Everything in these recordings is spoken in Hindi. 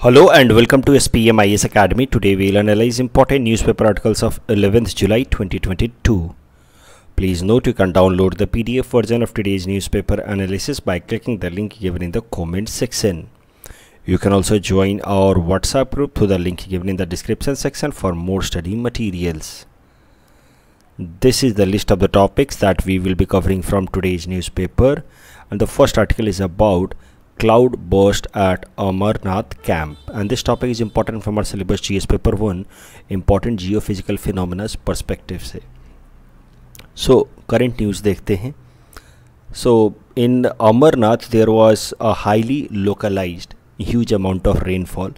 Hello and welcome to SPMIS Academy. Today we will analyze important newspaper articles of 11th July 2022. Please note you can download the PDF version of today's newspaper analysis by clicking the link given in the comment section. You can also join our WhatsApp group through the link given in the description section for more study materials. This is the list of the topics that we will be covering from today's newspaper and the first article is about cloud burst at Amarnath camp. And this topic is important from our syllabus GS paper 1 important geophysical phenomena perspective se. So current news dekhte hain So in Amarnath there was a highly localized huge amount of rainfall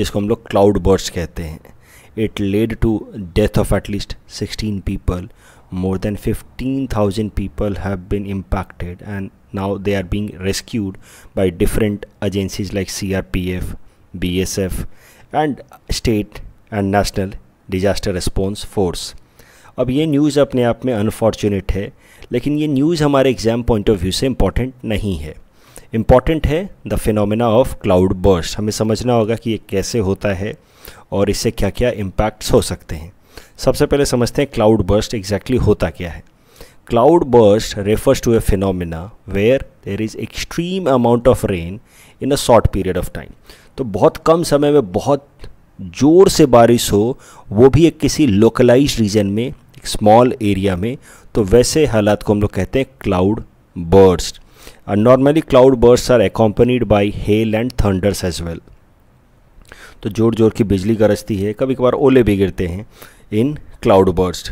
jisko hum log cloud burst kehte hain It led to death of at least 16 people. More than 15,000 people have been impacted and now they are being rescued by different agencies like crpf bsf and state and national disaster response force अब ये न्यूज़ अपने आप में अनफॉर्चुनेट है लेकिन ये न्यूज़ हमारे एग्ज़ाम पॉइंट ऑफ व्यू से इम्पॉर्टेंट नहीं है इम्पॉर्टेंट है the phenomena of cloud burst हमें समझना होगा कि ये कैसे होता है और इससे क्या क्या इम्पैक्ट्स हो सकते हैं सबसे पहले समझते हैं क्लाउड बर्स्ट एग्जैक्टली होता क्या है cloud burst refers to a phenomena where there is extreme amount of rain in a short period of time तो बहुत कम समय में बहुत जोर से बारिश हो वो भी एक किसी लोकलाइज रीजन में एक स्मॉल एरिया में तो वैसे हालात को हम लोग कहते हैं cloud bursts normally cloud bursts are accompanied by hail and thunders as well तो जोर जोर की बिजली गरजती है कभी कभार ओले भी गिरते हैं इन क्लाउड बर्ड्स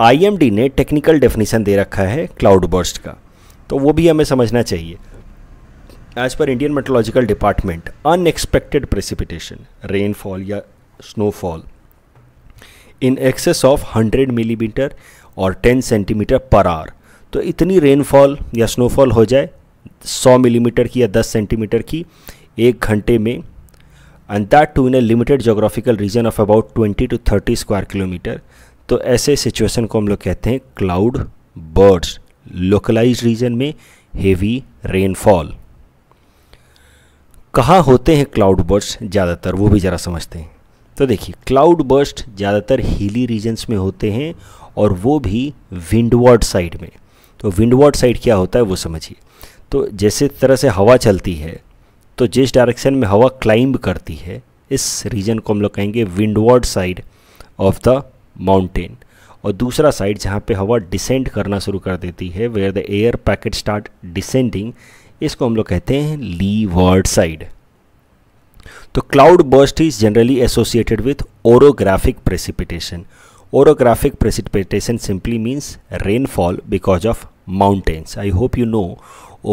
आईएमडी ने टेक्निकल डेफिनेशन दे रखा है क्लाउड बर्स्ट का तो वो भी हमें समझना चाहिए एज पर Indian meteorological department unexpected precipitation rainfall या snowfall in excess of 100 millimetre और 10 सेंटीमीटर पर आर तो इतनी रेनफॉल या स्नोफॉल हो जाए 100 मिलीमीटर की या 10 सेंटीमीटर की एक घंटे में and that too in a limited geographical region of about 20 to 30 square kilometre तो ऐसे सिचुएशन को हम लोग कहते हैं क्लाउड बर्ड्स लोकलाइज रीजन में हेवी रेनफॉल कहाँ होते हैं क्लाउड बर्ड्स ज़्यादातर वो भी ज़रा समझते हैं तो देखिए क्लाउड बर्स्ट ज़्यादातर हिली रीजन्स में होते हैं और वो भी विंडवर्ड साइड में तो विंडवर्ड साइड क्या होता है वो समझिए तो जैसे तरह से हवा चलती है तो जिस डायरेक्शन में हवा क्लाइंब करती है इस रीजन को हम लोग कहेंगे windward side of the mountain और दूसरा साइड जहाँ पे हवा डिसेंड करना शुरू कर देती है where the air packet start descending इसको हम लोग कहते हैं लीवर्ड साइड तो cloud burst is generally associated with orographic precipitation orographic precipitation simply means rainfall because of mountains I hope you know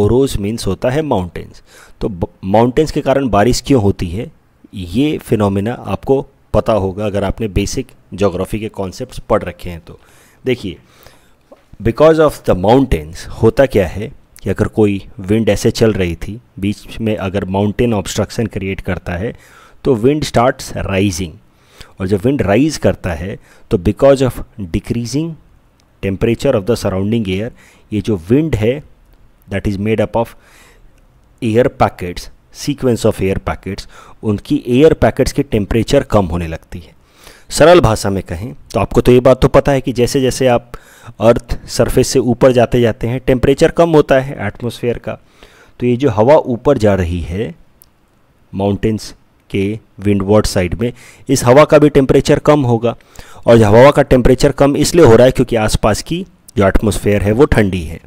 oros means होता है माउंटेन्स तो माउंटेंस के कारण बारिश क्यों होती है ये फिनोमिना आपको पता होगा अगर आपने बेसिक जोग्राफ़ी के कॉन्सेप्ट पढ़ रखे हैं तो देखिए बिकॉज ऑफ द माउंटेन्स होता क्या है कि अगर कोई विंड ऐसे चल रही थी बीच में अगर माउंटेन ऑब्स्ट्रक्शन क्रिएट करता है तो विंड स्टार्ट्स राइजिंग और जब विंड राइज करता है तो because of decreasing temperature of the surrounding air ये जो विंड है that is made up of air packets sequence of air packets उनकी एयर पैकेट्स की टेम्परेचर कम होने लगती है सरल भाषा में कहें तो आपको तो ये बात तो पता है कि जैसे जैसे आप अर्थ सरफेस से ऊपर जाते जाते हैं टेम्परेचर कम होता है एटमोसफेयर का तो ये जो हवा ऊपर जा रही है माउंटेंस के विंडवर्ड साइड में इस हवा का भी टेम्परेचर कम होगा और हवा का टेम्परेचर कम इसलिए हो रहा है क्योंकि आसपास की जो एटमोसफेयर है वो ठंडी है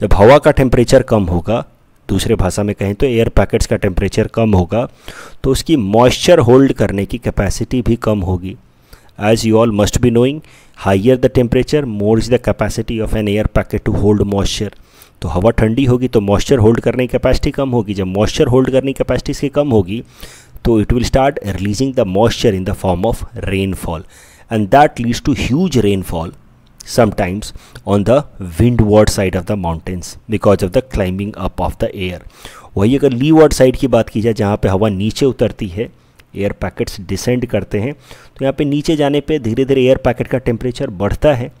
जब हवा का टेम्परेचर कम होगा दूसरे भाषा में कहें तो एयर पैकेट्स का टेम्परेचर कम होगा तो उसकी मॉइस्चर होल्ड करने की कैपेसिटी भी कम होगी as you all must be knowing higher the temperature more is the capacity of an air packet to hold moisture तो हवा ठंडी होगी तो मॉइस्चर होल्ड करने की कैपेसिटी कम होगी जब मॉइस्चर होल्ड करने की कैपेसिटी इसकी कम होगी तो it will start releasing the moisture in the form of rainfall and that leads to huge rainfall sometimes on the windward side of the mountains because of the climbing up of the air वही अगर leeward साइड की बात की जाए जहाँ पर हवा नीचे उतरती है एयर पैकेट्स डिसेंड करते हैं तो यहाँ पर नीचे जाने पर धीरे धीरे एयर पैकेट का टेम्परेचर बढ़ता है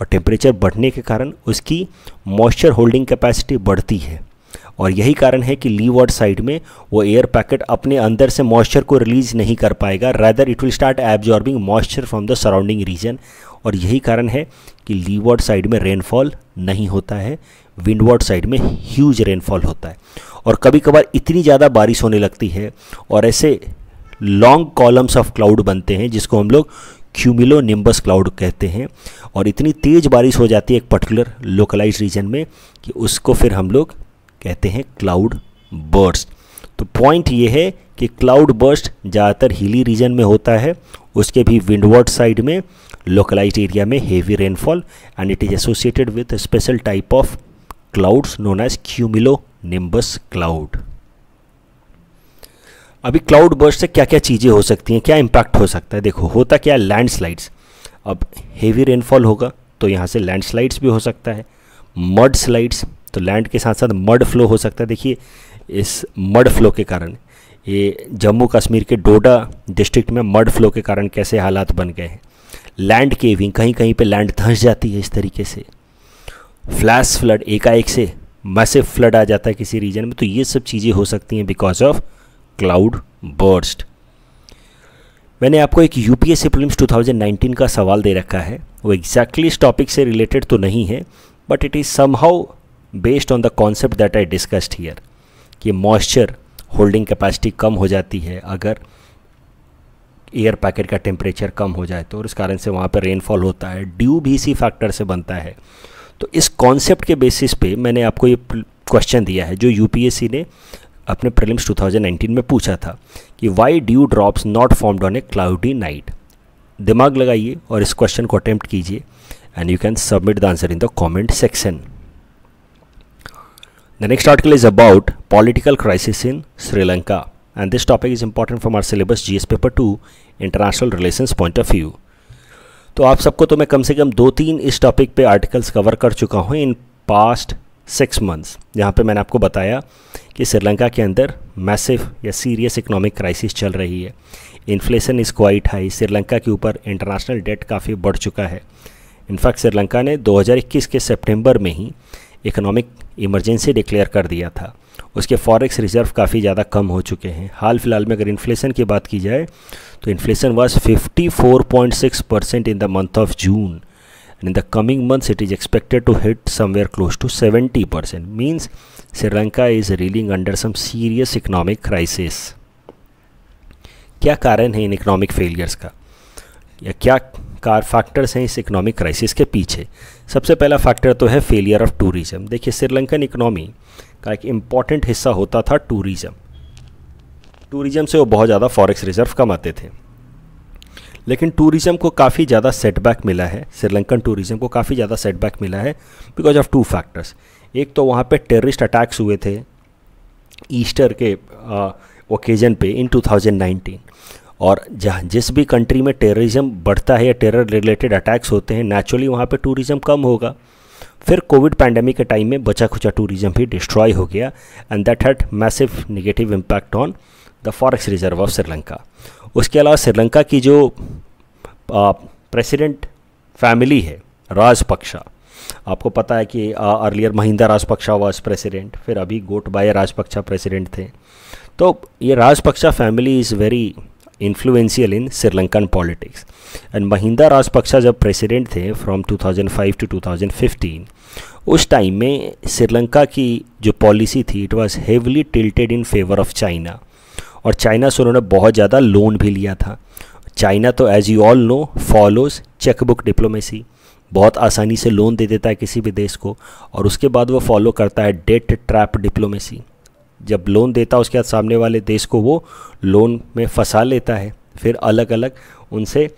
और टेम्परेचर बढ़ने के कारण उसकी मॉइस्चर होल्डिंग कैपेसिटी बढ़ती है और यही कारण है कि लीवर्ड साइड में वो एयर पैकेट अपने अंदर से मॉइस्चर को रिलीज नहीं कर पाएगा rather it will start absorbing moisture from the surrounding region और यही कारण है कि लीवर्ड साइड में रेनफॉल नहीं होता है विंडवर्ड साइड में ह्यूज रेनफॉल होता है और कभी कभार इतनी ज़्यादा बारिश होने लगती है और ऐसे लॉन्ग कॉलम्स ऑफ क्लाउड बनते हैं जिसको हम लोग क्यूमिलो निम्बस क्लाउड कहते हैं और इतनी तेज़ बारिश हो जाती है एक पर्टिकुलर लोकलाइज रीजन में कि उसको फिर हम लोग कहते हैं क्लाउड बर्ड्स तो पॉइंट ये है कि क्लाउड बर्स्ट ज़्यादातर हिली रीजन में होता है उसके भी विंडवर्ड साइड में लोकलाइज एरिया में heavy rainfall and it is associated with special type of clouds known as cumulonimbus cloud अभी क्लाउड बर्स्ट से क्या क्या चीज़ें हो सकती हैं क्या इम्पैक्ट हो सकता है देखो होता क्या है लैंडस्लाइड्स अब हेवी रेनफॉल होगा तो यहाँ से लैंडस्लाइड्स भी हो सकता है मड स्लाइड्स तो लैंड के साथ साथ मड फ्लो हो सकता है देखिए इस मड फ्लो के कारण ये जम्मू कश्मीर के डोडा डिस्ट्रिक्ट में मड फ्लो के कारण कैसे हालात बन गए हैं लैंड केविंग कहीं कहीं पे लैंड धंस जाती है इस तरीके से फ्लैश फ्लड एकाएक से मैसिव फ्लड आ जाता है किसी रीजन में तो ये सब चीज़ें हो सकती हैं बिकॉज ऑफ क्लाउड बर्स्ट मैंने आपको एक यू पी एस प्रीलिम्स 2019 का सवाल दे रखा है वो एग्जैक्टली इस टॉपिक से रिलेटेड तो नहीं है but it is somehow based on the concept that I discussed here कि मॉइस्चर होल्डिंग कैपेसिटी कम हो जाती है अगर एयर पैकेट का टेम्परेचर कम हो जाए तो और इस कारण से वहाँ पर रेनफॉल होता है ड्यू भी इसी फैक्टर से बनता है तो इस कॉन्सेप्ट के बेसिस पे मैंने आपको ये क्वेश्चन दिया है जो यूपीएससी ने अपने प्रीलिम्स 2019 में पूछा था कि why dew drops not formed on a cloudy night दिमाग लगाइए और इस क्वेश्चन को अटैम्प्ट कीजिए and you can submit the answer in the comment section The next article is about political crisis in Sri Lanka and this topic is important from our syllabus GS paper 2 international relations point of view. तो आप सबको तो मैं कम से कम दो तीन इस टॉपिक पे आर्टिकल्स कवर कर चुका हूँ इन पास्ट सिक्स मंथ्स जहाँ पे मैंने आपको बताया कि श्रीलंका के अंदर मैसिव या सीरियस इकोनॉमिक क्राइसिस चल रही है inflation is quite high Sri Lanka के ऊपर इंटरनेशनल डेट काफ़ी बढ़ चुका है इनफैक्ट श्रीलंका ने 2021 के सितंबर में ही इकोनॉमिक इमरजेंसी डिक्लेयर कर दिया था उसके फॉरेक्स रिजर्व काफ़ी ज़्यादा कम हो चुके हैं हाल फिलहाल में अगर इन्फ्लेशन की बात की जाए तो inflation was fifty in the month of June and in the coming months it is expected to hit somewhere close to 70 percent means Sri Lanka is reeling under some serious economic crisis क्या कारण है इन इकोनॉमिक फेलियर्स का या क्या कार फैक्टर्स हैं इस इकोनॉमिक क्राइसिस के पीछे सबसे पहला फैक्टर तो है फेलियर ऑफ टूरिज़्म देखिए श्रीलंकन इकोनॉमी का एक इम्पॉर्टेंट हिस्सा होता था टूरिज़्म टूरिज़्म से वो बहुत ज़्यादा फॉरेक्स रिजर्व कमाते थे लेकिन टूरिज़्म को काफ़ी ज़्यादा सेटबैक मिला है श्रीलंकन टूरिज़्म को काफ़ी ज़्यादा सेटबैक मिला है बिकॉज ऑफ टू फैक्टर्स एक तो वहाँ पे टेररिस्ट अटैक्स हुए थे ईस्टर के ओकेजन पे इन 2019 और जहाँ जिस भी कंट्री में टेररिज्म बढ़ता है या टेरर रिलेटेड अटैक्स होते हैं नेचुरली वहाँ पे टूरिज़्म कम होगा फिर कोविड पैंडमिक के टाइम में बचा खुचा टूरिज़्म भी डिस्ट्रॉय हो गया and that had massive negative impact on the forex reserve of Sri Lanka उसके अलावा श्रीलंका की जो प्रेसिडेंट फैमिली है राजपक्षा आपको पता है कि earlier Mahinda Rajapaksa was president फिर अभी गोटबाया राजपक्षा प्रेसिडेंट थे तो ये Rajapaksa family is very influential in Sri Lankan politics. And Mahinda Rajapaksa जब प्रेसिडेंट थे फ्रॉम 2005 टू 2015 उस टाइम में श्रीलंका की जो पॉलिसी थी it was heavily tilted in favour of China और चाइना से उन्होंने बहुत ज़्यादा लोन भी लिया था चाइना तो as you all know follows chequebook diplomacy बहुत आसानी से लोन दे देता है किसी भी देश को और उसके बाद वो फॉलो करता है डेट ट्रैप डिप्लोमेसी जब लोन देता है उसके बाद सामने वाले देश को वो लोन में फंसा लेता है फिर अलग अलग उनसे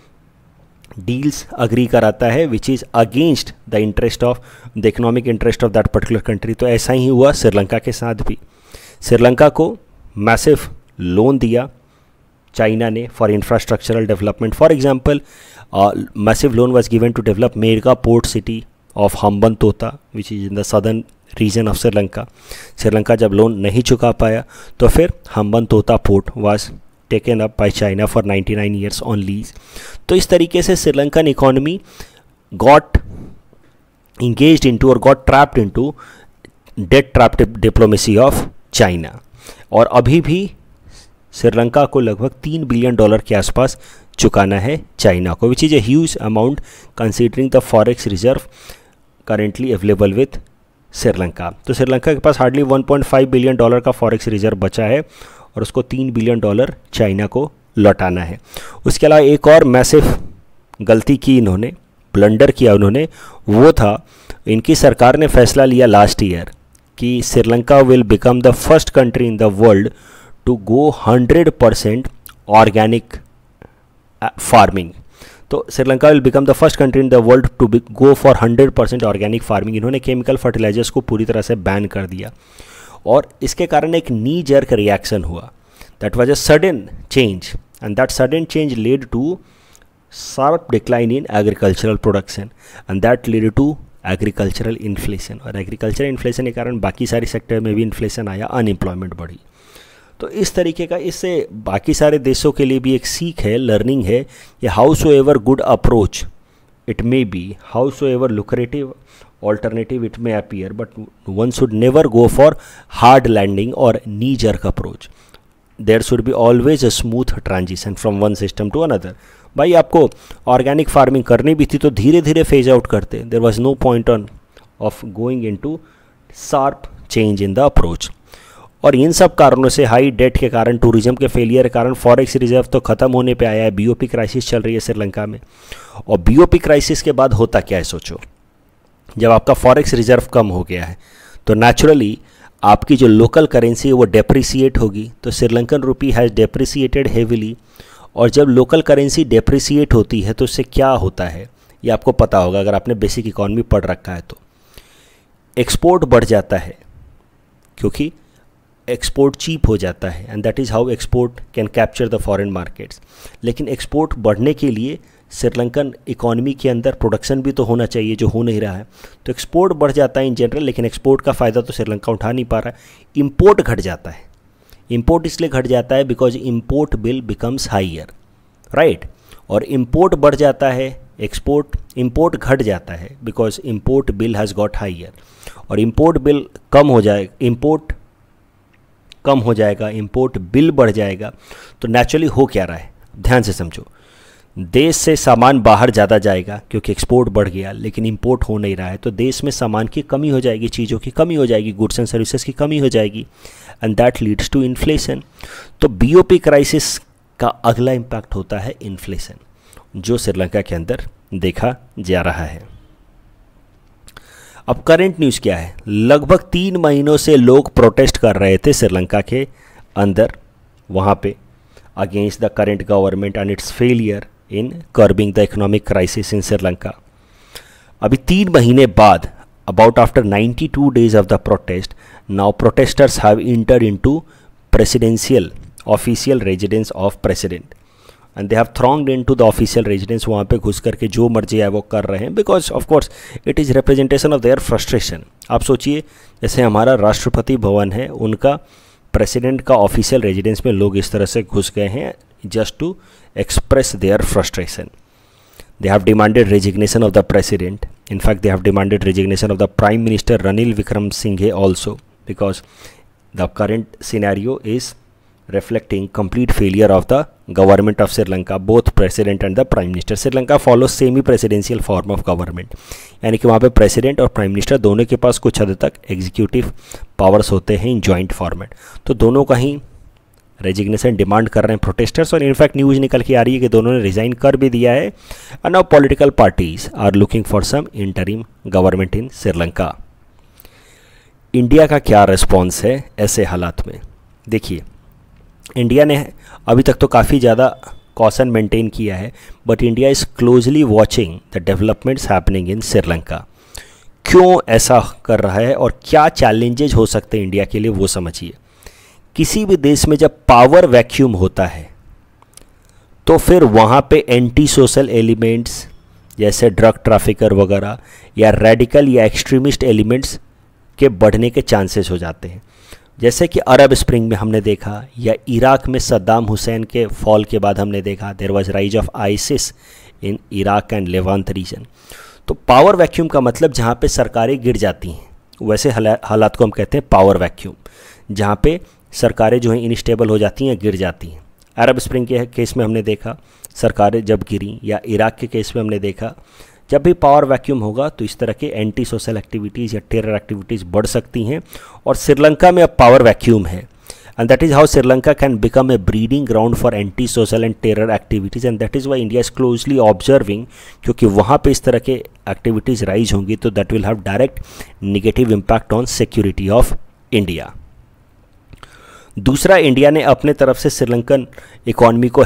डील्स अग्री कराता है which is against the interest of the economic interest of that particular country तो ऐसा ही हुआ श्रीलंका के साथ भी श्रीलंका को मैसिव लोन दिया चाइना ने for infrastructural development for example massive loan was given to develop mega port city of Hambantota which is in the southern region of Sri Lanka Sri Lanka जब लोन नहीं चुका पाया तो फिर Hambantota port was taken up by China for 99 nine years on lease तो इस तरीके से Sri Lankan economy got engage to और got trapped to date trapped diplomacy of China और अभी भी श्रीलंका को लगभग तीन बिलियन डॉलर के आसपास चुकाना है चाइना को which is a huge amount considering the forex reserve currently available with Sri Lanka तो श्रीलंका के पास हार्डली 1.5 बिलियन डॉलर का फॉरेक्स रिजर्व बचा है और उसको तीन बिलियन डॉलर चाइना को लौटाना है उसके अलावा एक और मैसिव गलती की इन्होंने ब्लंडर किया उन्होंने वो था इनकी सरकार ने फैसला लिया लास्ट ईयर कि Sri Lanka will become the first country in the world to go hundred percent organic farming तो Sri Lanka will become the first country in the world to go for hundred percent organic farming इन्होंने केमिकल फर्टिलाइजर्स को पूरी तरह से बैन कर दिया और इसके कारण एक नी जर्क रिएक्शन हुआ that was a sudden change and that sudden change lead to sharp decline in agricultural production and that lead to agricultural inflation और एग्रीकल्चरल इन्फ्लेशन के कारण बाकी सारी सेक्टर में भी इन्फ्लेशन आया अनएम्प्लॉयमेंट बढ़ी तो इस तरीके का इससे बाकी सारे देशों के लिए भी एक सीख है लर्निंग है कि how so ever good approach it may be how so ever lucrative alternative it may appear but one should never go for hard landing और knee jerk approach there should be always a smooth transition from one system to another भाई आपको ऑर्गेनिक फार्मिंग करनी भी थी तो धीरे धीरे फेज आउट करते there was no point on of going in to sharp change in the approach और इन सब कारणों से हाई डेट के कारण टूरिज्म के फेलियर के कारण फॉरेक्स रिजर्व तो ख़त्म होने पर आया है बीओपी क्राइसिस चल रही है श्रीलंका में और बीओपी क्राइसिस के बाद होता क्या है सोचो जब आपका फॉरेक्स रिजर्व कम हो गया है तो नेचुरली आपकी जो लोकल करेंसी है वो डेप्रिसिएट होगी तो Sri Lankan rupee has depreciated heavily और जब लोकल करेंसी डेप्रिसिएट होती है तो उससे क्या होता है ये आपको पता होगा अगर आपने बेसिक इकोनॉमी पढ़ रखा है तो एक्सपोर्ट बढ़ जाता है क्योंकि एक्सपोर्ट चीप हो जाता है and that is how export can capture the foreign markets लेकिन एक्सपोर्ट बढ़ने के लिए श्रीलंकन इकोनॉमी के अंदर प्रोडक्शन भी तो होना चाहिए जो हो नहीं रहा है तो एक्सपोर्ट बढ़ जाता है इन जनरल लेकिन एक्सपोर्ट का फ़ायदा तो श्रीलंका उठा नहीं पा रहा है इम्पोर्ट घट जाता है इम्पोर्ट इसलिए घट जाता है because import bill becomes higher right और इम्पोर्ट बढ़ जाता है एक्सपोर्ट इम्पोर्ट घट जाता है because import bill has got higher और इम्पोर्ट बिल कम हो जाए इम्पोर्ट कम हो जाएगा इम्पोर्ट बिल बढ़ जाएगा तो नेचुरली हो क्या रहा है ध्यान से समझो देश से सामान बाहर ज़्यादा जाएगा क्योंकि एक्सपोर्ट बढ़ गया लेकिन इम्पोर्ट हो नहीं रहा है तो देश में सामान की कमी हो जाएगी चीज़ों की कमी हो जाएगी गुड्स एंड सर्विसेज की कमी हो जाएगी and that leads to inflation तो बीओपी क्राइसिस का अगला इम्पैक्ट होता है इन्फ्लेशन जो श्रीलंका के अंदर देखा जा रहा है अब करंट न्यूज़ क्या है लगभग तीन महीनों से लोग प्रोटेस्ट कर रहे थे श्रीलंका के अंदर वहाँ पे against the current government and its failure in curbing the economic crisis in Sri Lanka अभी तीन महीने बाद about after 92 days of the protest now protesters have enter into presidential official residence of president and they have thronged in to the official residence वहाँ पे घुस करके जो मर्जी है वो कर रहे हैं because of course it is representation of their frustration आप सोचिए जैसे हमारा राष्ट्रपति भवन है उनका प्रेसिडेंट का ऑफिशियल रेजिडेंस में लोग इस तरह से घुस गए हैं just to express their frustration they have demanded resignation of the president in fact they have demanded resignation of the prime minister Ranil Wickremesinghe also because the current current scenario reflecting complete failure of the government of Sri Lanka both president and the prime minister Sri Lanka follows semi presidential form of government यानी कि वहाँ पे प्रेसिडेंट और प्राइम मिनिस्टर दोनों के पास कुछ हद तक एग्जीक्यूटिव पावर्स होते हैं इन जॉइंट फॉर्मेट तो दोनों का ही रेजिग्नेशन डिमांड कर रहे हैं प्रोटेस्टर्स और इनफैक्ट न्यूज़ निकल के आ रही है कि दोनों ने रिज़ाइन कर भी दिया है and now political parties are looking for some interim government in Sri Lanka India का क्या रिस्पॉन्स है ऐसे हालात में देखिए इंडिया ने अभी तक तो काफ़ी ज़्यादा कॉशन मेंटेन किया है but India is closely watching the developments happening in Sri Lanka क्यों ऐसा कर रहा है और क्या चैलेंजेज हो सकते हैं इंडिया के लिए वो समझिए किसी भी देश में जब पावर वैक्यूम होता है तो फिर वहाँ पे एंटी सोशल एलिमेंट्स जैसे ड्रग ट्राफिकर वगैरह या रेडिकल या एक्सट्रीमिस्ट एलिमेंट्स के बढ़ने के चांसेस हो जाते हैं जैसे कि अरब स्प्रिंग में हमने देखा या इराक में सद्दाम हुसैन के फॉल के बाद हमने देखा there was rise of ISIS in Iraq and Levant region तो पावर वैक्यूम का मतलब जहाँ पे सरकारें गिर जाती हैं वैसे हालात को हम कहते हैं पावर वैक्यूम जहाँ पे सरकारें जो हैं इनस्टेबल हो जाती हैं गिर जाती हैं अरब स्प्रिंग के केस में हमने देखा सरकारें जब गिरी या इराक के केस में हमने देखा जब भी पावर वैक्यूम होगा तो इस तरह के एंटी सोशल एक्टिविटीज़ या टेरर एक्टिविटीज़ बढ़ सकती हैं और श्रीलंका में अब पावर वैक्यूम है and that is how Sri Lanka can become a breeding ground for anti social and terror activities and that is why India is closely observing क्योंकि वहाँ पर इस तरह के एक्टिविटीज़ राइज होंगी तो that will have direct negative impact on security of India दूसरा इंडिया ने अपने तरफ से श्रीलंकन इकॉनमी को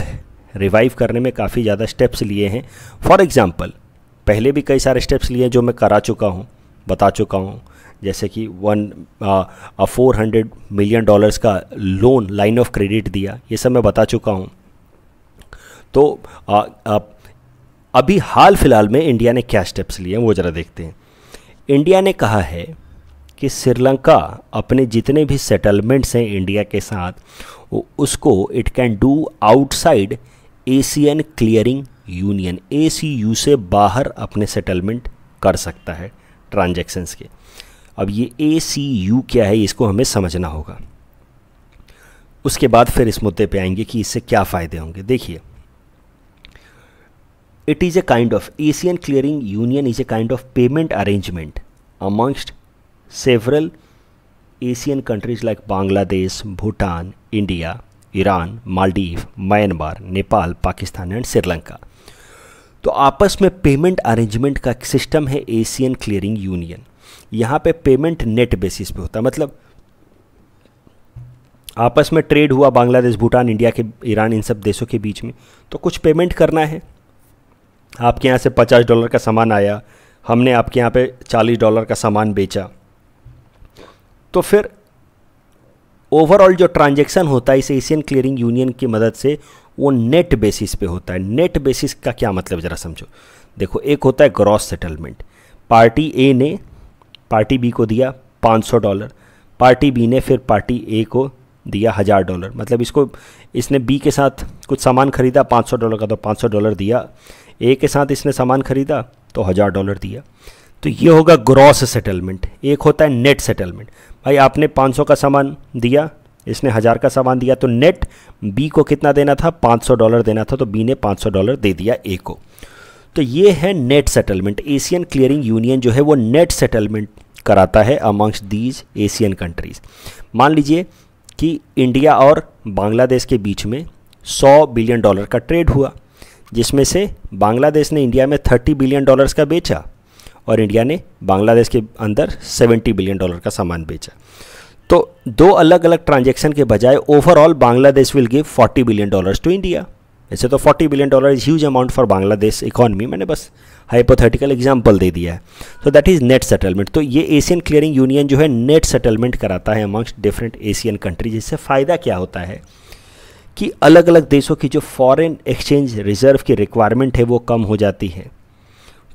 रिवाइव करने में काफ़ी ज़्यादा स्टेप्स लिए हैं फॉर एग्जाम्पल पहले भी कई सारे स्टेप्स लिए जो मैं करा चुका हूँ बता चुका हूँ जैसे कि one four hundred million dollars का लोन लाइन ऑफ क्रेडिट दिया ये सब मैं बता चुका हूँ तो आ, आ, अभी हाल फिलहाल में इंडिया ने क्या स्टेप्स लिए हैं वो ज़रा देखते हैं इंडिया ने कहा है कि श्रीलंका अपने जितने भी सेटलमेंट्स हैं इंडिया के साथ उसको it can do outside Asian clearing union A से बाहर अपने सेटलमेंट कर सकता है ट्रांजेक्शन्स के अब ये ए क्या है इसको हमें समझना होगा उसके बाद फिर इस मुद्दे पे आएंगे कि इससे क्या फ़ायदे होंगे देखिए it is a kind of Asian clearing union is a kind of payment arrangement amongst several Asian countries like Bangladesh Bhutan India Iran Maldives Myanmar Nepal Pakistan and Sri Lanka तो आपस में पेमेंट अरेंजमेंट का सिस्टम है एशियन क्लियरिंग यूनियन यहाँ पे पेमेंट नेट बेसिस पे होता है मतलब आपस में ट्रेड हुआ बांग्लादेश भूटान इंडिया के ईरान इन सब देशों के बीच में तो कुछ पेमेंट करना है आपके यहाँ से पचास डॉलर का सामान आया हमने आपके यहाँ पे चालीस डॉलर का सामान बेचा तो फिर ओवरऑल जो ट्रांजेक्शन होता है इस एशियन क्लियरिंग यूनियन की मदद से वो नेट बेसिस पे होता है नेट बेसिस का क्या मतलब ज़रा समझो देखो एक होता है ग्रॉस सेटलमेंट पार्टी ए ने पार्टी बी को दिया 500 डॉलर पार्टी बी ने फिर पार्टी ए को दिया हज़ार डॉलर मतलब इसको इसने बी के साथ कुछ सामान खरीदा 500 डॉलर का तो 500 डॉलर दिया ए के साथ इसने सामान खरीदा तो हज़ार डॉलर दिया तो ये होगा ग्रॉस सेटलमेंट एक होता है नेट सेटलमेंट भाई आपने 500 का सामान दिया इसने हज़ार का सामान दिया तो नेट बी को कितना देना था 500 डॉलर देना था तो बी ने 500 डॉलर दे दिया ए को तो ये है net settlement Asian clearing union जो है वो नेट सेटलमेंट कराता है अमंगस्ट दीज एशियन कंट्रीज़ मान लीजिए कि इंडिया और बांग्लादेश के बीच में 100 बिलियन डॉलर का ट्रेड हुआ जिसमें से बांग्लादेश ने इंडिया में 30 बिलियन डॉलर्स का बेचा और इंडिया ने बांग्लादेश के अंदर 70 बिलियन डॉलर का सामान बेचा तो दो अलग अलग ट्रांजेक्शन के बजाय overall Bangladesh will give 40 billion dollars to India ऐसे तो 40 billion dollar is huge amount for Bangladesh economy मैंने बस हाइपोथेटिकल एग्जांपल दे दिया है so that is net settlement तो ये एशियन क्लियरिंग यूनियन जो है नेट सेटलमेंट कराता है अमंगस्ट डिफरेंट एशियन कंट्रीज इससे फ़ायदा क्या होता है कि अलग अलग देशों की जो फॉरेन एक्सचेंज रिजर्व की रिक्वायरमेंट है वो कम हो जाती है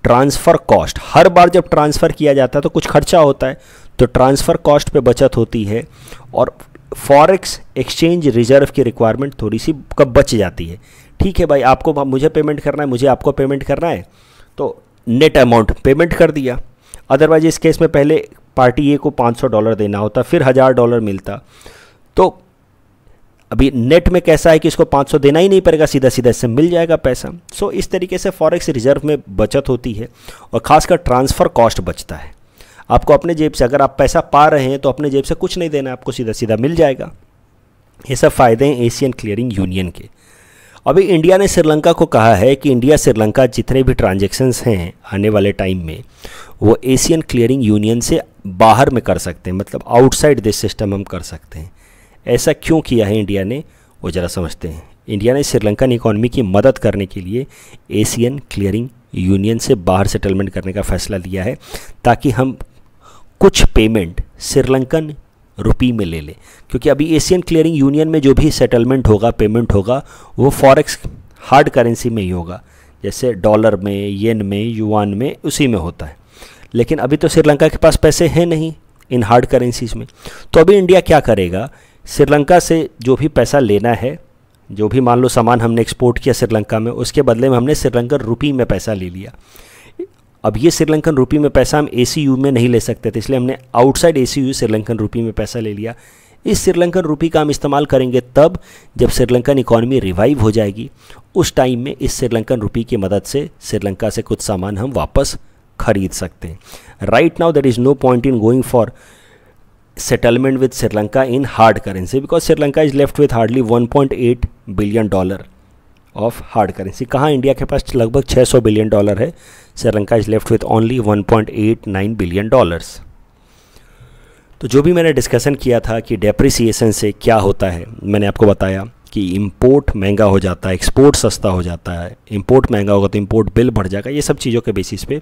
ट्रांसफ़र कॉस्ट हर बार जब ट्रांसफ़र किया जाता है तो कुछ खर्चा होता है तो ट्रांसफ़र कॉस्ट पे बचत होती है और फॉरेक्स एक्सचेंज रिजर्व की रिक्वायरमेंट थोड़ी सी कब बच जाती है ठीक है भाई आपको मुझे पेमेंट करना है मुझे आपको पेमेंट करना है तो नेट अमाउंट पेमेंट कर दिया अदरवाइज इस केस में पहले पार्टी ए को 500 डॉलर देना होता फिर हज़ार डॉलर मिलता तो अभी नेट में कैसा है कि इसको 500 देना ही नहीं पड़ेगा सीधा सीधा इससे मिल जाएगा पैसा सो so, इस तरीके से फॉरेक्स रिजर्व में बचत होती है और ख़ासकर ट्रांसफ़र कॉस्ट बचता है आपको अपने जेब से अगर आप पैसा पा रहे हैं तो अपने जेब से कुछ नहीं देना आपको सीधा सीधा मिल जाएगा ये सब फ़ायदे हैं एशियन क्लियरिंग यूनियन के अभी इंडिया ने श्रीलंका को कहा है कि इंडिया श्रीलंका जितने भी ट्रांजेक्शन्स हैं आने वाले टाइम में वो एशियन क्लियरिंग यूनियन से बाहर में कर सकते हैं मतलब आउटसाइड दिस सिस्टम हम कर सकते हैं ऐसा क्यों किया है इंडिया ने वो ज़रा समझते हैं इंडिया ने श्रीलंकन इकोनॉमी की मदद करने के लिए एशियन क्लियरिंग यूनियन से बाहर सेटलमेंट करने का फैसला लिया है ताकि हम कुछ पेमेंट श्रीलंकन रुपी में ले लें क्योंकि अभी एशियन क्लियरिंग यूनियन में जो भी सेटलमेंट होगा पेमेंट होगा वो फॉरेक्स हार्ड करेंसी में ही होगा जैसे डॉलर में येन में युआन में उसी में होता है लेकिन अभी तो श्रीलंका के पास पैसे हैं नहीं इन हार्ड करेंसीज में तो अभी इंडिया क्या करेगा श्रीलंका से जो भी पैसा लेना है जो भी मान लो सामान हमने एक्सपोर्ट किया श्रीलंका में उसके बदले में हमने श्रीलंका रुपी में पैसा ले लिया अब ये श्रीलंकन रूपी में पैसा हम ए में नहीं ले सकते थे इसलिए हमने आउटसाइड ए श्रीलंकन रूपी में पैसा ले लिया इस श्रीलंकन रूपी का हम इस्तेमाल करेंगे तब जब श्रीलंकन इकोनॉमी रिवाइव हो जाएगी उस टाइम में इस श्रीलंकन रूपी की मदद से श्रीलंका से कुछ सामान हम वापस खरीद सकते हैं right now there is no point in going for settlement with Sri Lanka in hard currency because Sri Lanka is left with hardly 1.8 billion dollar of hard currency कहाँ इंडिया के पास लगभग 600 बिलियन डॉलर है Sri Lanka is left with only 1.89 billion dollars तो जो भी मैंने डिस्कशन किया था कि डेप्रिसिएशन से क्या होता है मैंने आपको बताया कि इम्पोर्ट महंगा हो जाता है एक्सपोर्ट सस्ता हो जाता है इम्पोर्ट महंगा होगा तो इम्पोर्ट बिल बढ़ जाएगा ये सब चीज़ों के बेसिस पे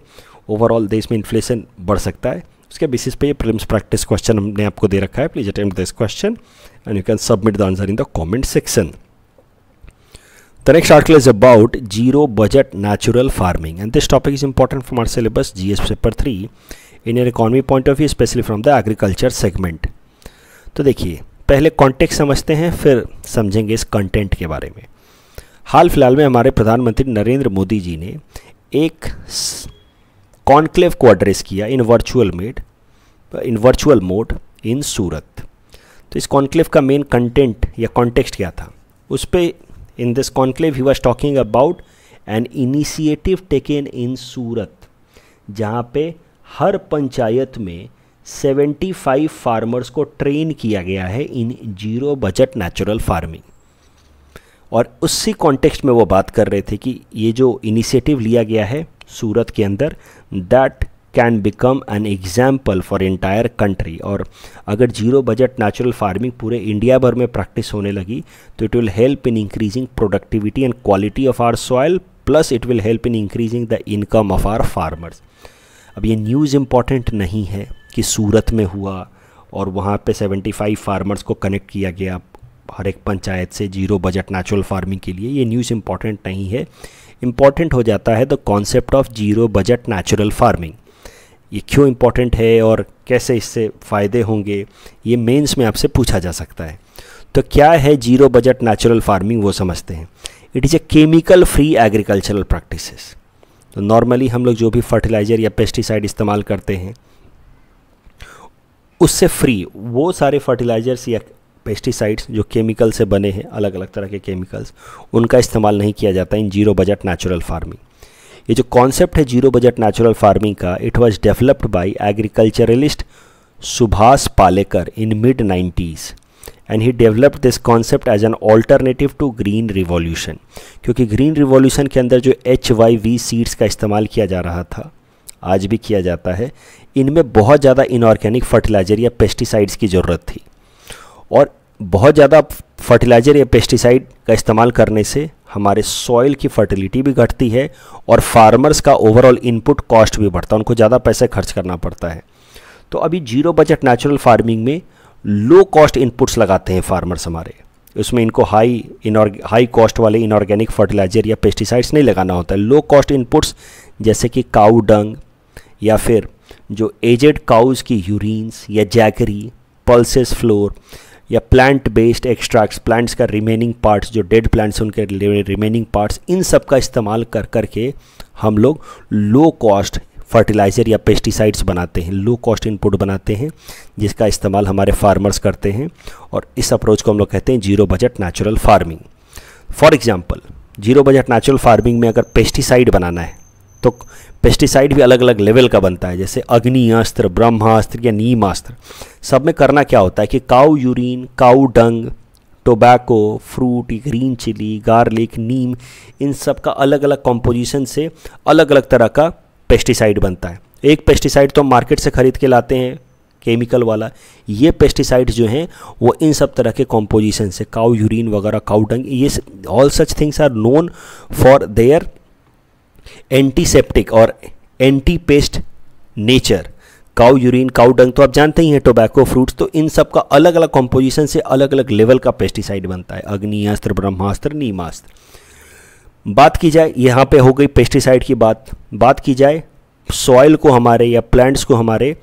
ओवरऑल देश में इन्फ्लेशन बढ़ सकता है उसके बेसिस पे ये प्रिलिम्स प्रैक्टिस क्वेश्चन हमने आपको दे रखा है please attempt this question and you can submit the answer in the comment section The next article is about zero budget natural farming and this topic is important from our syllabus GS paper 3 in an economy point of view especially from the agriculture segment. तो देखिए पहले कॉन्टेक्स्ट समझते हैं फिर समझेंगे इस कंटेंट के बारे में हाल फिलहाल में हमारे प्रधानमंत्री नरेंद्र मोदी जी ने एक कॉन्क्लेव को एड्रेस किया in virtual made in virtual mode in Surat तो इस कॉन्क्लेव का मेन कंटेंट या कॉन्टेक्स्ट क्या था उस पर in this conclave he was talking about an initiative taken in Surat जहाँ पे हर पंचायत में 75 फार्मर्स को ट्रेन किया गया है in zero budget natural farming और उसी कॉन्टेक्स्ट में वो बात कर रहे थे कि ये जो इनिशिएटिव लिया गया है सूरत के अंदर that can become an example for entire country और अगर जीरो बजट नेचुरल फार्मिंग पूरे इंडिया भर में प्रैक्टिस होने लगी तो it will help in increasing productivity and quality of our soil plus it will help in increasing the income of our farmers अब ये न्यूज़ इम्पॉर्टेंट नहीं है कि सूरत में हुआ और वहाँ पे 75 फार्मर्स को कनेक्ट किया गया हर एक पंचायत से जीरो बजट नेचुरल फार्मिंग के लिए ये न्यूज़ इम्पॉर्टेंट नहीं है इम्पॉर्टेंट हो जाता है the concept of zero budget natural farming ये क्यों इम्पोर्टेंट है और कैसे इससे फ़ायदे होंगे ये मेंस में आपसे पूछा जा सकता है तो क्या है जीरो बजट नेचुरल फार्मिंग वो समझते हैं it is a chemical free agricultural practice तो नॉर्मली हम लोग जो भी फर्टिलाइज़र या पेस्टिसाइड इस्तेमाल करते हैं उससे फ्री वो सारे फर्टिलाइज़र्स या पेस्टिसाइड्स जो केमिकल से बने हैं अलग अलग तरह के केमिकल्स उनका इस्तेमाल नहीं किया जाता in zero budget natural farming ये जो कॉन्सेप्ट है जीरो बजट नेचुरल फार्मिंग का it was developed by agriculturalist Subhash Palekar in mid nineties and he developed this concept as an alternative to green revolution क्योंकि ग्रीन रिवॉल्यूशन के अंदर जो एच वाई वी सीड्स का इस्तेमाल किया जा रहा था आज भी किया जाता है इनमें बहुत ज़्यादा इनऑर्गेनिक फर्टिलाइज़र या पेस्टिसाइड्स की ज़रूरत थी और बहुत ज़्यादा फर्टिलाइज़र या पेस्टिसाइड का इस्तेमाल करने से हमारे सॉइल की फर्टिलिटी भी घटती है और फार्मर्स का ओवरऑल इनपुट कॉस्ट भी बढ़ता है उनको ज़्यादा पैसे खर्च करना पड़ता है तो अभी जीरो बजट नेचुरल फार्मिंग में लो कॉस्ट इनपुट्स लगाते हैं फार्मर्स हमारे उसमें इनको हाई इनऑर्ग हाई कॉस्ट वाले इनऑर्गेनिक फर्टिलाइजर या पेस्टिसाइड्स नहीं लगाना होता है लो कॉस्ट इनपुट्स जैसे कि काउ डंग या फिर जो एजेड काउज़ की यूरिन्स या जैकरी पल्सेस फ्लोर या प्लांट बेस्ड एक्सट्रैक्ट्स प्लांट्स का रिमेनिंग पार्ट्स जो डेड प्लांट्स उनके रिमेनिंग पार्ट्स इन सब का इस्तेमाल कर करके हम लोग लो कॉस्ट फर्टिलाइज़र या पेस्टिसाइड्स बनाते हैं लो कॉस्ट इनपुट बनाते हैं जिसका इस्तेमाल हमारे फार्मर्स करते हैं और इस अप्रोच को हम लोग कहते हैं zero budget natural farming for example zero budget natural farming में अगर पेस्टिसाइड बनाना है तो पेस्टिसाइड भी अलग अलग लेवल का बनता है जैसे अग्नि अस्त्र ब्रह्मास्त्र या नीमास्त्र सब में करना क्या होता है कि cow urine cow dung tobacco fruit green chilli garlic neem इन सब का अलग अलग कॉम्पोजिशन से अलग अलग तरह का पेस्टिसाइड बनता है एक पेस्टिसाइड तो हम मार्केट से ख़रीद के लाते हैं केमिकल वाला ये पेस्टिसाइड्स जो हैं वो इन सब तरह के कॉम्पोजिशन से काउ यूरिन वगैरह काउ डंग ये all such things are known for their antiseptic और anti pest nature cow urine cow dung तो आप जानते ही हैं टोबैको फ्रूट्स तो इन सब का अलग अलग कॉम्पोजिशन से अलग अलग लेवल का पेस्टिसाइड बनता है अग्नियास्त्र ब्रह्मास्त्र नीमास्त्र बात की जाए यहाँ पे हो गई पेस्टिसाइड की बात बात की जाए सॉइल को हमारे या प्लांट्स को हमारे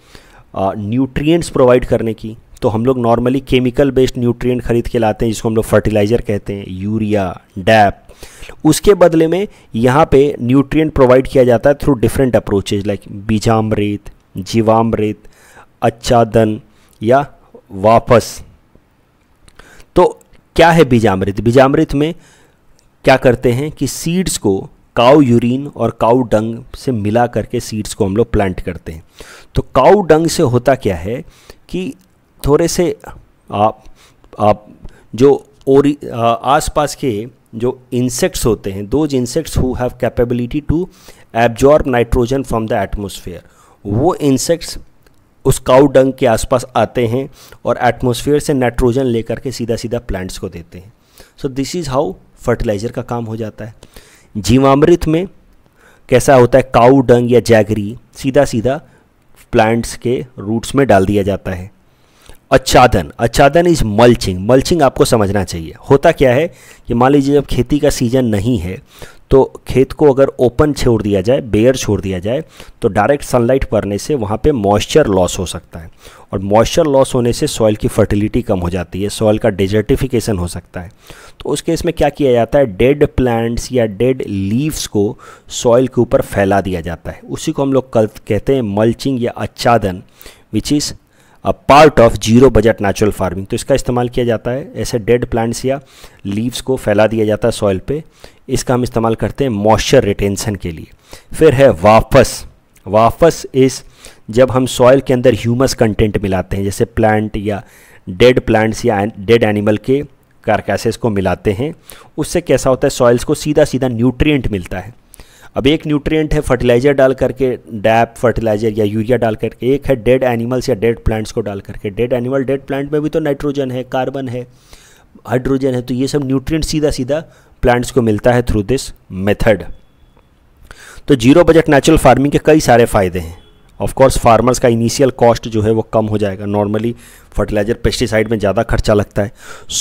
न्यूट्रिएंट्स प्रोवाइड करने की तो हम लोग नॉर्मली केमिकल बेस्ड न्यूट्रिएंट खरीद के लाते हैं जिसको हम लोग फर्टिलाइज़र कहते हैं यूरिया डैप उसके बदले में यहाँ पे न्यूट्रिएंट प्रोवाइड किया जाता है through different approaches like Bijamrita Jivamrita Acchadana या वापस तो क्या है बीजामृत बीजामृत में क्या करते हैं कि सीड्स को काउ यूरिन और काउ डंग से मिला करके सीड्स को हम लोग प्लांट करते हैं तो काउ डंग से होता क्या है कि थोड़े से आप आप जो ओरी आसपास के जो इंसेक्ट्स होते हैं those insects who have capability to absorb nitrogen from the atmosphere वो इंसेक्ट्स उस काउ डंग के आसपास आते हैं और एटमोसफेयर से नाइट्रोजन लेकर के सीधा सीधा प्लांट्स को देते हैं so this is how fertiliser का काम हो जाता है जीवामृत में कैसा होता है काउ डंग या जैगरी सीधा सीधा प्लांट्स के रूट्स में डाल दिया जाता है Acchadana Acchadana is mulching mulching आपको समझना चाहिए होता क्या है कि मान लीजिए जब खेती का सीज़न नहीं है तो खेत को अगर ओपन छोड़ दिया जाए बेयर छोड़ दिया जाए तो डायरेक्ट सनलाइट पड़ने से वहाँ पे मॉइस्चर लॉस हो सकता है और मॉइस्चर लॉस होने से सॉइल की फर्टिलिटी कम हो जाती है सॉइल का डेजर्टिफिकेशन हो सकता है तो उस केस में क्या किया जाता है डेड प्लांट्स या डेड लीव्स को सॉइल के ऊपर फैला दिया जाता है उसी को हम लोग कल कहते हैं मल्चिंग या Acchadana which is a part of zero budget natural farming तो इसका इस्तेमाल किया जाता है ऐसे डेड प्लांट्स या लीव्स को फैला दिया जाता है सॉइल पे इसका हम इस्तेमाल करते हैं मॉइस्चर रिटेंशन के लिए फिर है वापस वापस इस जब हम सॉइल के अंदर ह्यूमस कंटेंट मिलाते हैं जैसे प्लांट या डेड प्लांट्स या डेड एनिमल के कारकैसेस को मिलाते हैं उससे कैसा होता है सॉइल्स को सीधा सीधा न्यूट्रिएंट मिलता है अब एक न्यूट्रिएंट है फर्टिलाइज़र डाल करके डैप फर्टिलाइज़र या यूरिया डाल करके एक है डेड एनिमल्स या डेड प्लांट्स को डाल करके डेड एनिमल डेड प्लांट में भी तो नाइट्रोजन है कार्बन है हाइड्रोजन है तो ये सब न्यूट्रिएंट सीधा सीधा प्लांट्स को मिलता है थ्रू दिस मेथड तो जीरो बजट नेचुरल फार्मिंग के कई सारे फ़ायदे हैं ऑफ कोर्स फार्मर्स का इनिशियल कॉस्ट जो है वो कम हो जाएगा नॉर्मली फर्टिलाइज़र पेस्टिसाइड में ज़्यादा खर्चा लगता है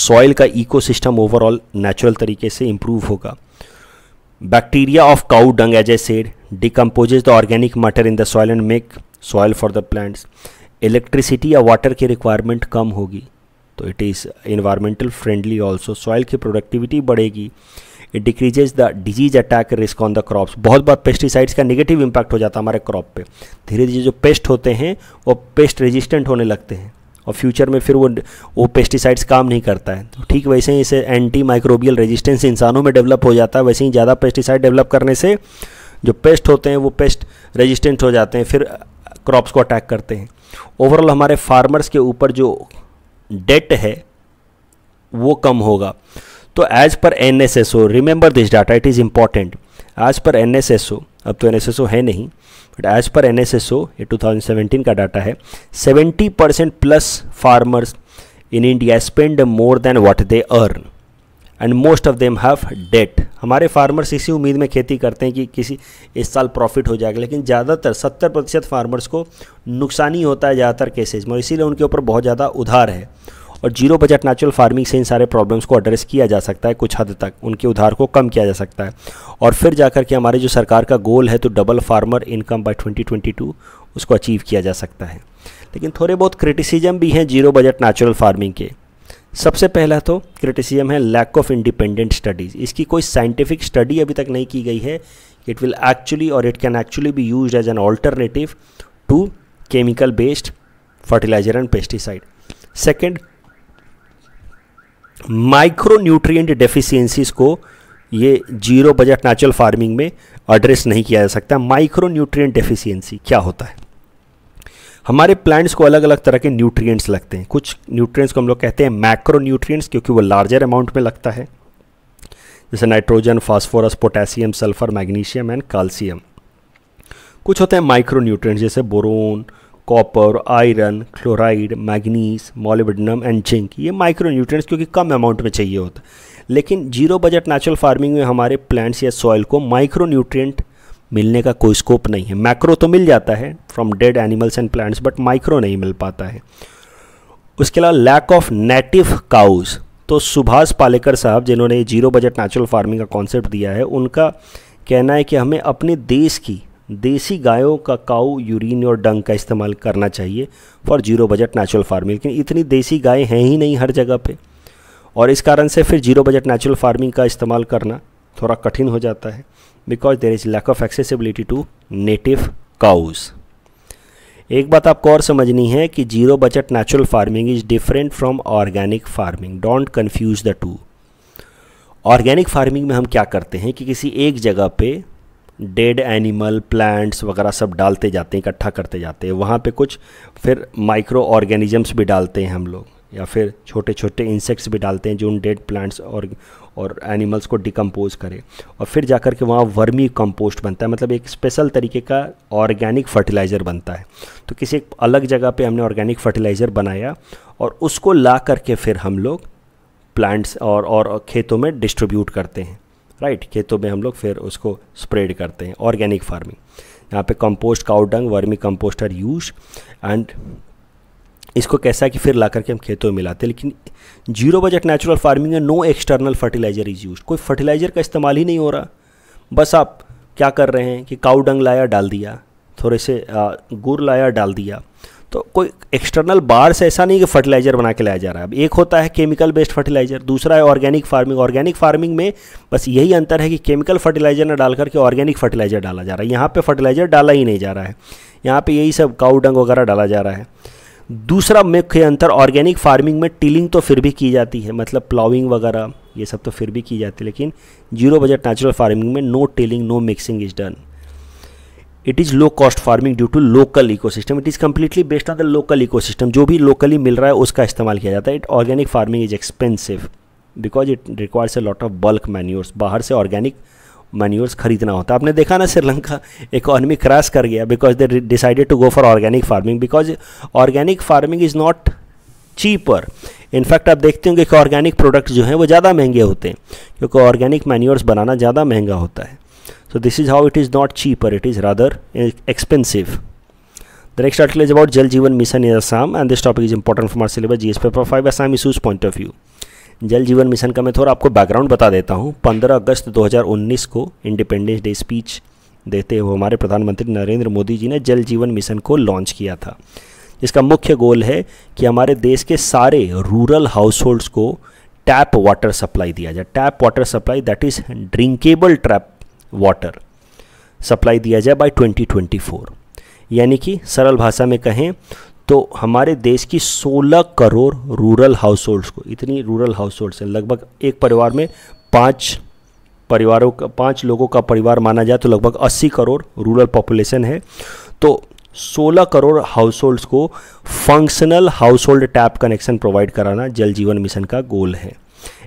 सॉइल का इकोसिस्टम ओवरऑल नेचुरल तरीके से इम्प्रूव होगा bacteria of cow dung as I said decomposes the organic matter in the soil and make soil for the plants electricity या वाटर की रिक्वायरमेंट कम होगी तो it is environmental friendly also soil की प्रोडक्टिविटी बढ़ेगी it decreases the disease attack risk on the crops बहुत बार पेस्टिसाइड्स का नेगेटिव इम्पैक्ट हो जाता है हमारे क्रॉप पे धीरे धीरे जो पेस्ट होते हैं वो पेस्ट रेजिस्टेंट होने लगते हैं और फ्यूचर में फिर वो वो पेस्टिसाइड्स काम नहीं करता है तो ठीक वैसे ही इसे एंटी माइक्रोबियल रेजिस्टेंस इंसानों में डेवलप हो जाता है वैसे ही ज़्यादा पेस्टिसाइड डेवलप करने से जो पेस्ट होते हैं वो पेस्ट रेजिस्टेंट हो जाते हैं फिर क्रॉप्स को अटैक करते हैं ओवरऑल हमारे फार्मर्स के ऊपर जो डेट है वो कम होगा तो as per N S S O remember this data it is important as per N S S O अब तो एन एस एस ओ है नहीं but as per N S S O ये टू थाउजेंड सेवेंटीन का डाटा है seventy percent plus farmers in India spend more than what they earn and most of them have debt हमारे फार्मर्स इसी उम्मीद में खेती करते हैं कि किसी इस साल प्रॉफिट हो जाएगा लेकिन ज़्यादातर सत्तर प्रतिशत फार्मर्स को नुकसान ही होता है ज़्यादातर केसेज में और इसीलिए उनके ऊपर बहुत ज़्यादा उधार है और जीरो बजट नेचुरल फार्मिंग से इन सारे प्रॉब्लम्स को एड्रेस किया जा सकता है कुछ हद तक उनके उधार को कम किया जा सकता है और फिर जाकर के हमारे जो सरकार का गोल है तो डबल फार्मर इनकम बाय 2022 उसको अचीव किया जा सकता है लेकिन थोड़े बहुत क्रिटिसिजम भी हैं जीरो बजट नेचुरल फार्मिंग के सबसे पहला तो क्रिटिसिज्म है लैक ऑफ इंडिपेंडेंट स्टडीज़ इसकी कोई साइंटिफिक स्टडी अभी तक नहीं की गई है इट विल एक्चुअली और it can actually be use as an alternative to chemical based fertiliser and pesticide second micro nutrient deficiencies को ये जीरो बजट नेचुरल फार्मिंग में एड्रेस नहीं किया जा सकता माइक्रो न्यूट्रिएंट डेफिशिएंसी क्या होता है हमारे प्लांट्स को अलग अलग तरह के न्यूट्रिएंट्स लगते हैं कुछ न्यूट्रिएंट्स को हम लोग कहते हैं मैक्रो न्यूट्रिएंट्स क्योंकि वो लार्जर अमाउंट में लगता है जैसे nitrogen phosphorus potassium sulphur magnesium and calcium कुछ होते हैं माइक्रो न्यूट्रिएंट्स जैसे boron copper iron chloride manganese molybdenum and zinc ये माइक्रो न्यूट्रिय क्योंकि कम अमाउंट में चाहिए होता है लेकिन जीरो बजट नेचुरल फार्मिंग में हमारे प्लांट्स या सॉइल को माइक्रो न्यूट्रिएंट मिलने का कोई स्कोप नहीं है मैक्रो तो मिल जाता है from dead animals and plants but micro नहीं मिल पाता है उसके अलावा लैक ऑफ नेटिव काउज़ तो सुभाष पालेकर साहब जिन्होंने जीरो बजट नेचुरल फार्मिंग का कॉन्सेप्ट दिया है उनका कहना है कि हमें अपने देश की देसी गायों का काऊ यूरिन और डंग का इस्तेमाल करना चाहिए for zero budget natural farming लेकिन इतनी देसी गायें हैं ही नहीं हर जगह पे और इस कारण से फिर जीरो बजट नेचुरल फार्मिंग का इस्तेमाल करना थोड़ा कठिन हो जाता है because there is lack of accessibility to native cows एक बात आपको और समझनी है कि zero budget natural farming is different from organic farming don't confuse the two organic farming में हम क्या करते हैं कि किसी एक जगह पे डेड एनिमल प्लांट्स वगैरह सब डालते जाते हैं इकट्ठा करते जाते हैं वहाँ पे कुछ फिर माइक्रो ऑर्गेनिजम्स भी डालते हैं हम लोग या फिर छोटे छोटे इंसेक्ट्स भी डालते हैं जो उन डेड प्लांट्स और और एनिमल्स को डिकम्पोज करें और फिर जा कर के वहाँ वर्मी कंपोस्ट बनता है मतलब एक स्पेशल तरीके का ऑर्गेनिक फर्टिलाइज़र बनता है तो किसी एक अलग जगह पे हमने ऑर्गेनिक फर्टिलाइज़र बनाया और उसको ला करके फिर हम लोग प्लांट्स और और खेतों में डिस्ट्रीब्यूट करते हैं राइट खेतों में हम लोग फिर उसको स्प्रेड करते हैं ऑर्गेनिक फार्मिंग यहाँ पे compost cow dung vermicompost use and इसको कैसा है कि फिर ला करके हम खेतों में मिलाते हैं लेकिन जीरो बजट नेचुरल फार्मिंग है no external fertiliser is use कोई फर्टिलाइजर का इस्तेमाल ही नहीं हो रहा बस आप क्या कर रहे हैं कि काउडंग लाया डाल दिया थोड़े से गुड़ लाया डाल दिया तो कोई एक्सटर्नल बाढ़ से ऐसा नहीं कि फर्टिलाइज़र बना के लाया जा रहा है अब एक होता है केमिकल बेस्ड फर्टिलाइज़र दूसरा है ऑर्गेनिक फार्मिंग ऑर्गेनिक फार्मिंग में बस यही अंतर है कि केमिकल फर्टिलाइज़र ना डाल करके ऑर्गेनिक फर्टिलाइज़र डाला जा रहा है यहाँ पर फर्टिलाइज़र डाला ही नहीं जा रहा है यहाँ पर यही सब काउडंग डंग वगैरह डाला जा रहा है दूसरा मुख्य अंतर ऑर्गेनिक फार्मिंग में टीलिंग तो फिर भी की जाती है मतलब प्लाउिंग वगैरह ये सब तो फिर भी की जाती है लेकिन जीरो बजट नेचुरल फार्मिंग में no tilling no mixing is done it is low cost farming due to local ecosystem it is completely based on the local ecosystem जो भी लोकली मिल रहा है उसका इस्तेमाल किया जाता है it organic farming is expensive because it requires a lot of bulk manures बाहर से ऑर्गेनिक मैन्योर्स खरीदना होता है आपने देखा ना श्रीलंका इकोनॉमी क्रैश कर गया because they decided to go for organic farming because organic farming is not cheaper in fact आप देखते होंगे कि ऑर्गेनिक प्रोडक्ट जो हैं वो ज़्यादा महंगे होते हैं क्योंकि ऑर्गेनिक मैन्यूर्स बनाना ज़्यादा महंगा होता है So this is how it is not cheaper, it is rather expensive. The next article is about Jal Jeevan Mission in Assam and this topic is important from our syllabus GS paper 5 Assam issues point of view. जल जीवन मिशन का मैं थोड़ा आपको बैकग्राउंड बता देता हूँ 15 अगस्त 2019 को इंडिपेंडेंस डे स्पीच देते हुए हमारे प्रधानमंत्री नरेंद्र मोदी जी ने जल जीवन मिशन को लॉन्च किया था जिसका मुख्य गोल है कि हमारे देश के सारे रूरल हाउस होल्ड्स को टैप वाटर सप्लाई दिया जाए tap water supply that is drinkable tap water supply दिया जाए बाय 2024 यानी कि सरल भाषा में कहें तो हमारे देश की 16 करोड़ रूरल हाउस होल्ड्स को इतनी रूरल हाउस होल्ड्स हैं लगभग एक परिवार में पाँच परिवारों का पाँच लोगों का परिवार माना जाए तो लगभग 80 करोड़ रूरल पॉपुलेशन है तो 16 करोड़ हाउस होल्ड्स को functional household tap connection provide कराना जल जीवन मिशन का गोल है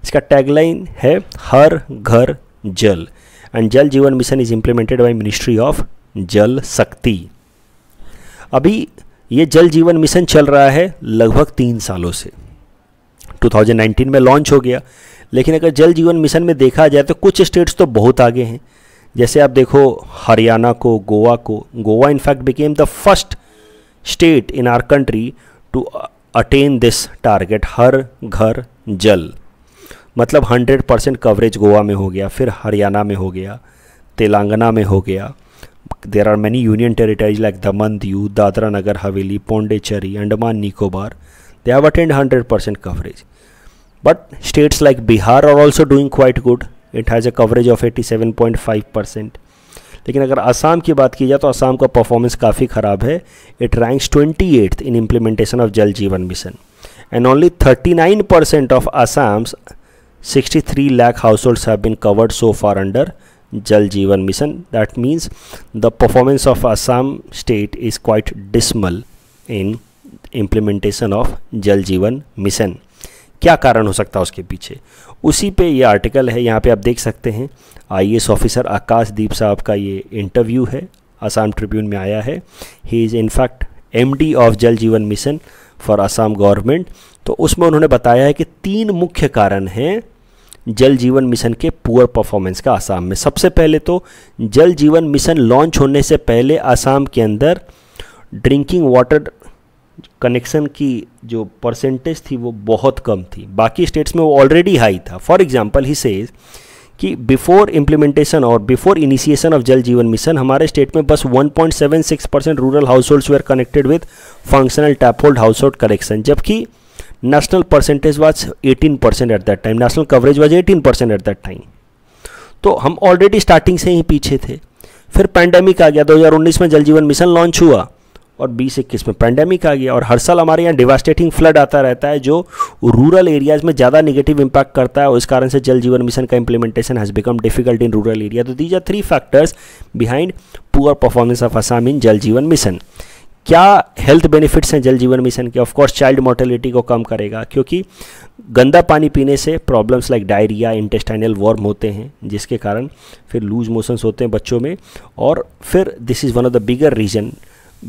इसका टैगलाइन है हर घर जल and Jal Jeevan mission is implemented by ministry of Jal Shakti अभी ये जल जीवन मिशन चल रहा है लगभग तीन सालों से 2019 में लॉन्च हो गया लेकिन अगर जल जीवन मिशन में देखा जाए तो कुछ स्टेट्स तो बहुत आगे हैं जैसे आप देखो हरियाणा को गोवा को Goa in fact became the first state in our country to attain this target Har Ghar Jal मतलब 100 परसेंट कवरेज गोवा में हो गया फिर हरियाणा में हो गया तेलंगाना में हो गया there are many union territories like Daman Diu Dadra Nagar Haveli Pondicherry Andaman Nicobar they hundred percent coverage but states like Bihar are also doing quite good it has a coverage of eighty seven point five percent लेकिन अगर असम की बात की जाए तो असम का परफॉर्मेंस काफ़ी ख़राब है it ranks twenty eighth in implementation of Jal Jeevan mission and only thirty nine percent of Assam's 63 lakh households have been covered so far under Jal Jeevan Mission. That means the performance of Assam state is quite dismal in implementation of Jal Jeevan Mission. क्या कारण हो सकता है उसके पीछे उसी पे ये आर्टिकल है यहाँ पे आप देख सकते हैं आईएएस ऑफिसर आकाशदीप साहब का ये इंटरव्यू है असम ट्रिब्यून में आया है he is in fact MD of Jal Jeevan mission for Assam government तो उसमें उन्होंने बताया है कि तीन मुख्य कारण हैं जल जीवन मिशन के पुअर परफॉर्मेंस का आसाम में सबसे पहले तो जल जीवन मिशन लॉन्च होने से पहले आसाम के अंदर ड्रिंकिंग वाटर कनेक्शन की जो परसेंटेज थी वो बहुत कम थी बाकी स्टेट्स में वो ऑलरेडी हाई था फॉर एग्जाम्पल ही सेज कि बिफोर इम्प्लीमेंटेशन और before initiation of Jal Jeevan mission हमारे स्टेट में बस 1.76 percent rural households were connected with functional tap hold household connection जबकि national percentage was 18% at that time national coverage was 18% at that time तो हम ऑलरेडी स्टार्टिंग से ही पीछे थे फिर पैंडेमिक आ गया 2019 में जल जीवन मिशन लॉन्च हुआ और बीस इक्कीस में पैंडेमिक आ गया और हर साल हमारे यहाँ डिवास्टेटिंग फ्लड आता रहता है जो रूरल एरियाज़ में ज़्यादा निगेटिव इम्पैक्ट करता है और इस कारण से जल जीवन मिशन का implementation has become difficult in rural area तो these are three factors behind poor performance of Assam in Jal Jeevan mission क्या हेल्थ बेनिफिट्स हैं जल जीवन मिशन के ऑफकोर्स चाइल्ड मोर्टेलिटी को कम करेगा क्योंकि गंदा पानी पीने से problems like diarrhoea intestinal worm होते हैं जिसके कारण फिर लूज मोशंस होते हैं बच्चों में और फिर this is one of the bigger reason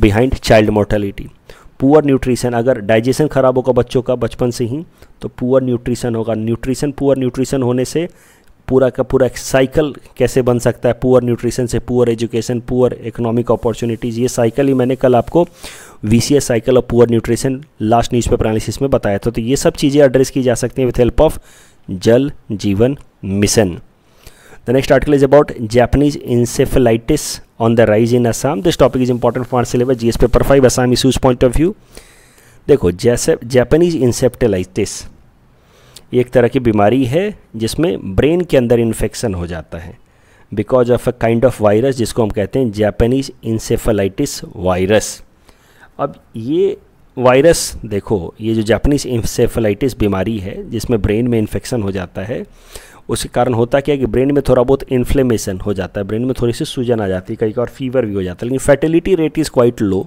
behind child mortality poor nutrition अगर डाइजेशन ख़राब होगा बच्चों का बचपन से ही तो पुअर न्यूट्रिशन होगा न्यूट्रिशन पुअर न्यूट्रिशन होने से पूरा का पूरा साइकिल कैसे बन सकता है पुअर न्यूट्रिशन से poor education poor economic opportunities ये साइकिल ही मैंने कल आपको वी साइकिल और poor nutrition last newspaper analysis में बताया था तो ये सब चीज़ें एड्रेस की जा सकती हैं with help of Jal Jeevan mission the next article is about Japanese encephalitis on the rise in Assam this topic is important for syllabus S paper five Assam issues point of view देखो जैसे जैपनीज इंसेप्टेलाइटिस ये एक तरह की बीमारी है जिसमें ब्रेन के अंदर इन्फेक्शन हो जाता है because of a kind of virus जिसको हम कहते हैं जापानीज इंसेफेलाइटिस वायरस अब ये वायरस देखो ये जो जापानीज इंसेफेलाइटिस बीमारी है जिसमें ब्रेन में इन्फेक्शन हो जाता है उसके कारण होता क्या है कि ब्रेन में थोड़ा बहुत इन्फ्लेमेशन हो जाता है ब्रेन में थोड़ी सी सूजन आ जाती है कई बार फीवर भी हो जाता है लेकिन fatality rate is quite low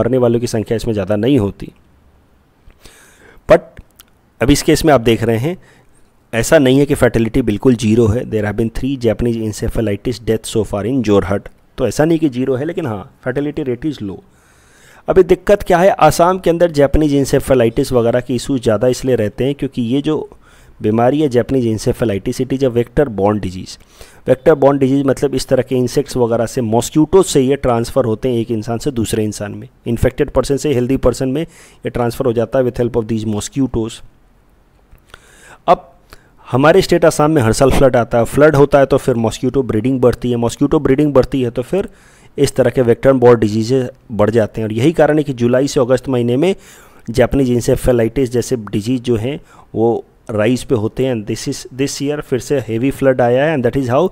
मरने वालों की संख्या इसमें ज़्यादा नहीं होती अब इस केस में आप देख रहे हैं ऐसा नहीं है कि फैटिलिटी बिल्कुल जीरो है there have been three Japanese encephalitis death so far in Jorhat तो ऐसा नहीं कि जीरो है लेकिन हाँ फैटिलिटी रेट इज़ लो अभी दिक्कत क्या है आसाम के अंदर जैपनीज इंसेफेलाइटिस वगैरह के इशूज़ ज़्यादा इसलिए रहते हैं क्योंकि ये जो बीमारी है Japanese encephalitis it is a vector bond disease vector bond disease मतलब इस तरह के इंसेक्ट्स वगैरह से मॉस्क्यूटोज से ये ट्रांसफ़र होते हैं एक इंसान से दूसरे इंसान में इन्फेक्टेड पर्सन से हेल्दी पर्सन में ये ट्रांसफ़र हो जाता है with help of these mosquitoes अब हमारे स्टेट आसाम में हर साल फ्लड आता है फ्लड होता है तो फिर मॉस्क्यूटो ब्रीडिंग बढ़ती है मॉस्क्यूटो ब्रीडिंग बढ़ती है तो फिर इस तरह के वेक्टर बॉर्ड डिजीजे बढ़ जाते हैं और यही कारण है कि जुलाई से अगस्त महीने में जापनीज इंसेफेलाइटिस जैसे डिजीज जो हैं वो राइज पे होते हैं दिस इज दिस ईयर फिर से हेवी फ्लड आया है and that is how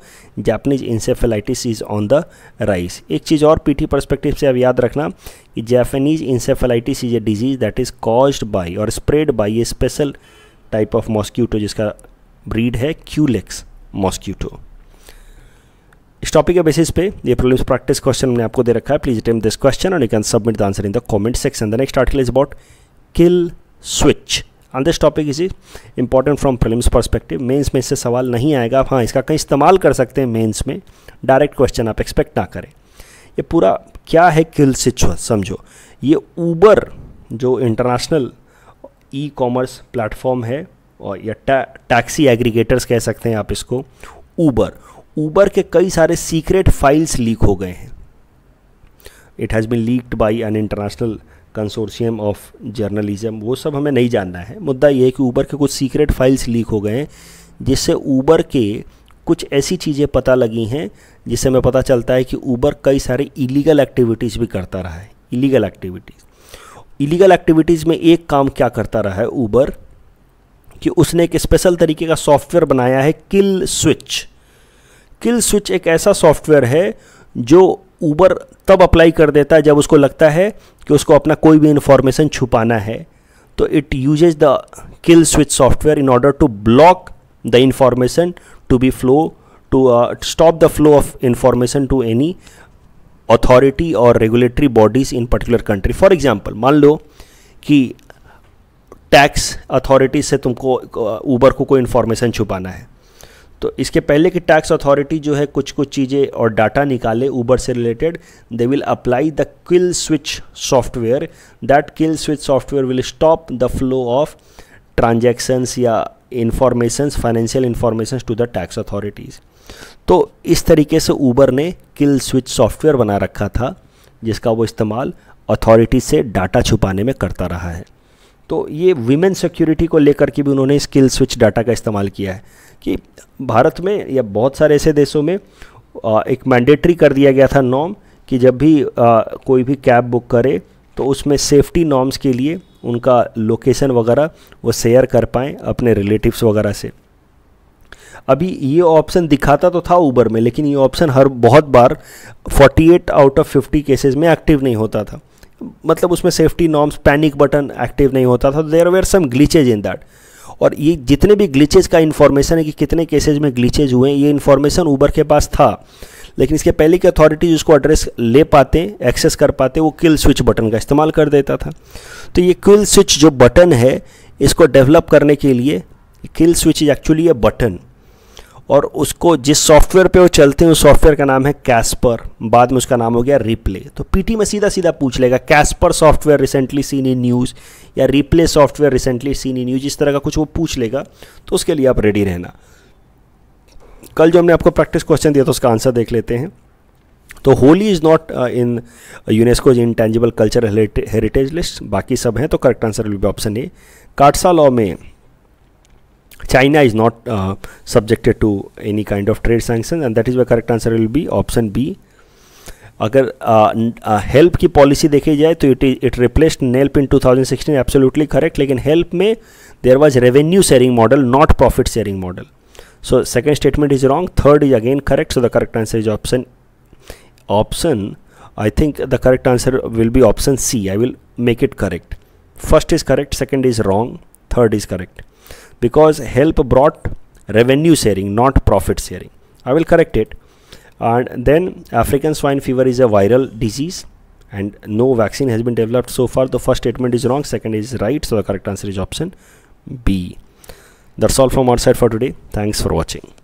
Japanese encephalitis is on the rise एक चीज़ और पीटी पर्सपेक्टिव से अब याद रखना कि Japanese encephalitis is a disease that is caused by और spread by a special type of mosquito जिसका ब्रीड है क्यूलेक्स मॉस्क्यूटो इस टॉपिक के बेसिस पे ये प्रीलिम्स प्रैक्टिस क्वेश्चन मैंने आपको दे रखा है please attempt this question and you can submit the answer in the comment section the next article is about kill switch on this topic is important from film perspective mains में इससे सवाल नहीं आएगा हाँ इसका कहीं इस्तेमाल कर सकते हैं मेंस में डायरेक्ट क्वेश्चन आप एक्सपेक्ट ना करें ये पूरा क्या है किल स्विच समझो ये ऊबर जो इंटरनेशनल ई कॉमर्स प्लेटफॉर्म है और या टैक्सी एग्रीगेटर्स कह सकते हैं आप इसको ऊबर ऊबर के कई सारे सीक्रेट फाइल्स लीक हो गए हैं it has been leaked by an international consortium of journalism वो सब हमें नहीं जानना है मुद्दा ये है कि ऊबर के कुछ सीक्रेट फाइल्स लीक हो गए हैं जिससे ऊबर के कुछ ऐसी चीज़ें पता लगी हैं जिससे हमें पता चलता है कि ऊबर कई सारे इलीगल एक्टिविटीज़ भी करता रहा है इलीगल एक्टिविटीज़ इलीगल एक्टिविटीज़ में एक काम क्या करता रहा है ऊबर कि उसने एक स्पेशल तरीके का सॉफ्टवेयर बनाया है किल स्विच किल स्विच एक ऐसा सॉफ्टवेयर है जो ऊबर तब अप्लाई कर देता है जब उसको लगता है कि उसको अपना कोई भी इन्फॉर्मेशन छुपाना है तो it uses the kill switch software in order to block the information to be flow to stop the flow of information to any authority और regulatory bodies in particular country for example मान लो कि टैक्स अथॉरिटी से तुमको ऊबर uh, को कोई इन्फॉर्मेशन छुपाना है तो इसके पहले कि टैक्स अथॉरिटी जो है कुछ कुछ चीज़ें और डाटा निकाले ऊबर से related they will apply the kill switch software that kill switch software will stop the flow of transactions या informations financial informations to the tax authorities तो इस तरीके से ऊबर ने किल स्विच सॉफ्टवेयर बना रखा था जिसका वो इस्तेमाल अथॉरिटी से डाटा छुपाने में करता रहा है तो ये वीमेन सिक्योरिटी को लेकर के भी उन्होंने इस किल स्विच डाटा का इस्तेमाल किया है कि भारत में या बहुत सारे ऐसे देशों में एक मैंडेटरी कर दिया गया था नॉम कि जब भी कोई भी कैब बुक करे तो उसमें सेफ्टी नॉर्म्स के लिए उनका लोकेशन वगैरह वो शेयर कर पाएँ अपने रिलेटिव्स वगैरह से अभी ये ऑप्शन दिखाता तो था ऊबर में लेकिन ये ऑप्शन हर बहुत बार 48 आउट ऑफ 50 केसेस में एक्टिव नहीं होता था मतलब उसमें safety norms panic button active नहीं होता था देर वेयर सम ग्लीचेज इन दैट और ये जितने भी ग्लीचेज का इन्फॉर्मेशन है कि कितने केसेज में ग्लीचेज हुए ये इन्फॉर्मेशन ऊबर के पास था लेकिन इसके पहले की अथॉरिटीज़ उसको एड्रेस ले पाते एक्सेस कर पाते वो किल स्विच बटन का इस्तेमाल कर देता था तो ये किल स्विच जो बटन है इसको डेवलप करने के लिए kill switch is actually a button और उसको जिस सॉफ्टवेयर पे वो चलते हैं उस सॉफ्टवेयर का नाम है कैस्पर बाद में उसका नाम हो गया रिप्ले तो पीटी में सीधा सीधा पूछ लेगा Casper software recently seen in news या replay software recently seen in news इस तरह का कुछ वो पूछ लेगा तो उसके लिए आप रेडी रहना कल जो हमने आपको प्रैक्टिस क्वेश्चन दिया था उसका आंसर देख लेते हैं तो Holi is not in UNESCO's intangible culture heritage list बाकी सब हैं तो correct answer will be option A CAATSA law में China is not uh, subjected to any kind of trade sanctions and that is why correct answer will be option B. अगर हेल्प uh, uh, की पॉलिसी देखी जाए तो it it replaced NELP in 2016 absolutely correct लेकिन हेल्प में there was revenue sharing model not profit sharing model so second statement is wrong third is again correct so the correct answer is option option I think the correct answer will be option C I will make it correct first is correct second is wrong third is correct because help brought revenue sharing, not profit sharing. I will correct it. And then African swine fever is a viral disease and no vaccine has been developed so far. The first statement is wrong, second is right. So the correct answer is option B. That's all from our side for today. Thanks for watching.